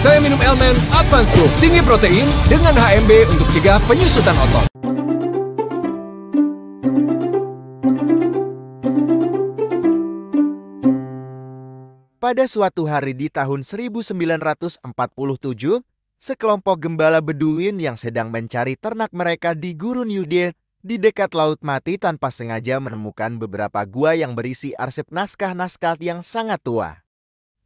Saya minum Elmen Advance Group, tinggi protein dengan HMB untuk cegah penyusutan otot. Pada suatu hari di tahun 1947, sekelompok gembala Beduin yang sedang mencari ternak mereka di gurun Yudea di dekat Laut Mati tanpa sengaja menemukan beberapa gua yang berisi arsip naskah-naskah yang sangat tua.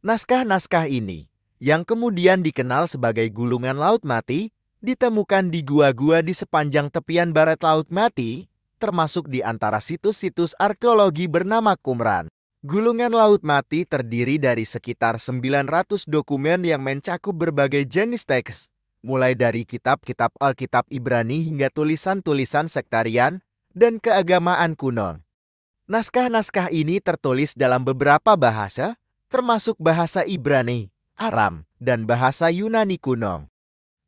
Naskah-naskah ini yang kemudian dikenal sebagai gulungan laut mati, ditemukan di gua-gua di sepanjang tepian barat laut mati, termasuk di antara situs-situs arkeologi bernama Qumran. Gulungan laut mati terdiri dari sekitar 900 dokumen yang mencakup berbagai jenis teks, mulai dari kitab-kitab Alkitab Ibrani hingga tulisan-tulisan sektarian dan keagamaan kuno. Naskah-naskah ini tertulis dalam beberapa bahasa, termasuk bahasa Ibrani. Aram, dan bahasa Yunani kuno.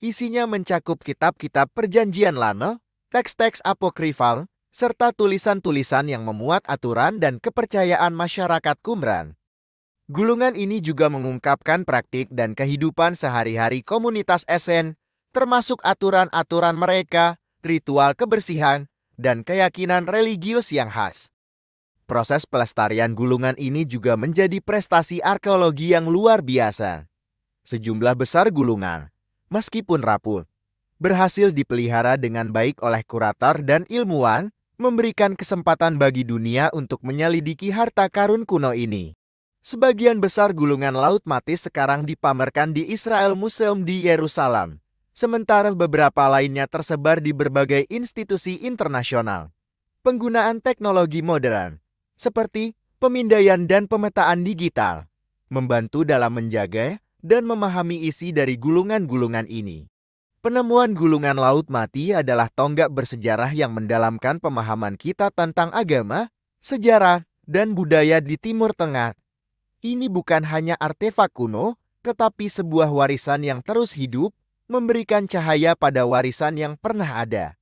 Isinya mencakup kitab-kitab perjanjian lama, teks-teks apokrifal, serta tulisan-tulisan yang memuat aturan dan kepercayaan masyarakat Qumran. Gulungan ini juga mengungkapkan praktik dan kehidupan sehari-hari komunitas Esen, termasuk aturan-aturan mereka, ritual kebersihan, dan keyakinan religius yang khas. Proses pelestarian gulungan ini juga menjadi prestasi arkeologi yang luar biasa. Sejumlah besar gulungan, meskipun rapuh, berhasil dipelihara dengan baik oleh kurator dan ilmuwan, memberikan kesempatan bagi dunia untuk menyelidiki harta karun kuno ini. Sebagian besar gulungan laut mati sekarang dipamerkan di Israel Museum di Yerusalem, sementara beberapa lainnya tersebar di berbagai institusi internasional. Penggunaan teknologi modern seperti pemindaian dan pemetaan digital, membantu dalam menjaga dan memahami isi dari gulungan-gulungan ini. Penemuan gulungan laut mati adalah tonggak bersejarah yang mendalamkan pemahaman kita tentang agama, sejarah, dan budaya di Timur Tengah. Ini bukan hanya artefak kuno, tetapi sebuah warisan yang terus hidup, memberikan cahaya pada warisan yang pernah ada.